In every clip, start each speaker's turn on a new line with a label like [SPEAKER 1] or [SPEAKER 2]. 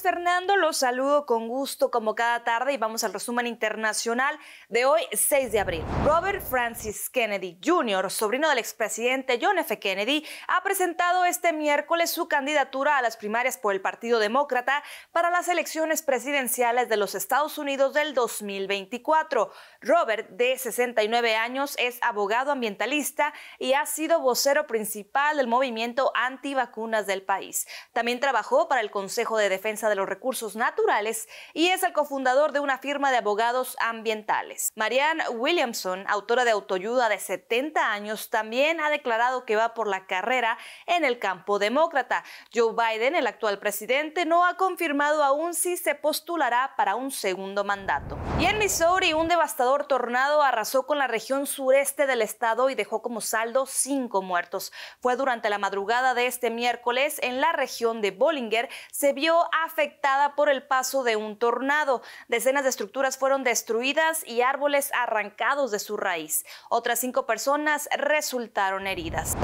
[SPEAKER 1] Fernando. Los saludo con gusto como cada tarde y vamos al resumen internacional de hoy, 6 de abril. Robert Francis Kennedy Jr., sobrino del expresidente John F. Kennedy, ha presentado este miércoles su candidatura a las primarias por el Partido Demócrata para las elecciones presidenciales de los Estados Unidos del 2024. Robert, de 69 años, es abogado ambientalista y ha sido vocero principal del movimiento antivacunas del país. También trabajó para el Consejo de Defensa de los recursos naturales y es el cofundador de una firma de abogados ambientales. Marianne Williamson, autora de autoayuda de 70 años, también ha declarado que va por la carrera en el campo demócrata. Joe Biden, el actual presidente, no ha confirmado aún si se postulará para un segundo mandato. Y en Missouri, un devastador tornado arrasó con la región sureste del estado y dejó como saldo cinco muertos. Fue durante la madrugada de este miércoles en la región de Bollinger, se vio a afectada por el paso de un tornado. Decenas de estructuras fueron destruidas y árboles arrancados de su raíz. Otras cinco personas resultaron heridas.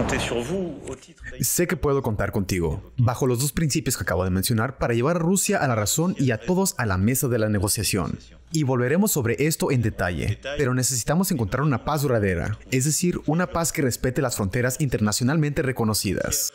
[SPEAKER 2] Sé que puedo contar contigo, bajo los dos principios que acabo de mencionar, para llevar a Rusia a la razón y a todos a la mesa de la negociación. Y volveremos sobre esto en detalle, pero necesitamos encontrar una paz duradera, es decir, una paz que respete las fronteras internacionalmente reconocidas.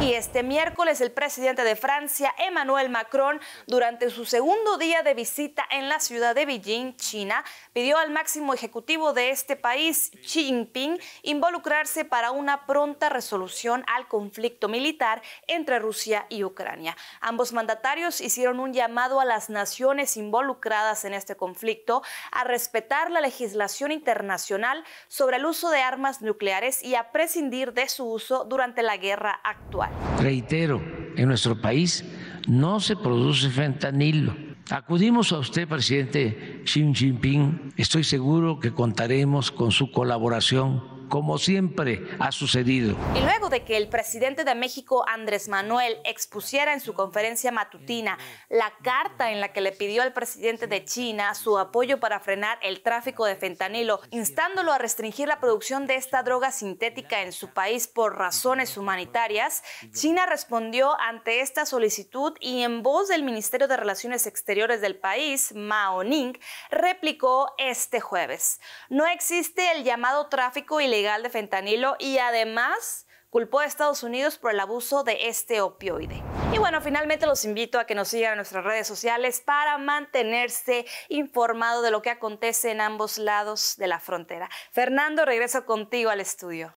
[SPEAKER 1] Y este miércoles el presidente de Francia, Emmanuel Macron, durante su segundo día de visita en la ciudad de Beijing, China, pidió al máximo ejecutivo de este país, Xi Jinping, involucrarse para una pronta resolución al conflicto militar entre Rusia y Ucrania. Ambos mandatarios hicieron un llamado a las naciones involucradas en este conflicto a respetar la legislación internacional sobre el uso de armas nucleares y a prescindir de su uso durante la guerra actual. Reitero, en nuestro país no se produce fentanilo. Acudimos a usted, presidente Xi Jinping. Estoy seguro que contaremos con su colaboración como siempre ha sucedido. Y luego de que el presidente de México, Andrés Manuel, expusiera en su conferencia matutina la carta en la que le pidió al presidente de China su apoyo para frenar el tráfico de fentanilo, instándolo a restringir la producción de esta droga sintética en su país por razones humanitarias, China respondió ante esta solicitud y en voz del Ministerio de Relaciones Exteriores del país, Mao Ning, replicó este jueves. No existe el llamado tráfico ilegal legal de fentanilo y además culpó a Estados Unidos por el abuso de este opioide. Y bueno, finalmente los invito a que nos sigan en nuestras redes sociales para mantenerse informado de lo que acontece en ambos lados de la frontera. Fernando, regreso contigo al estudio.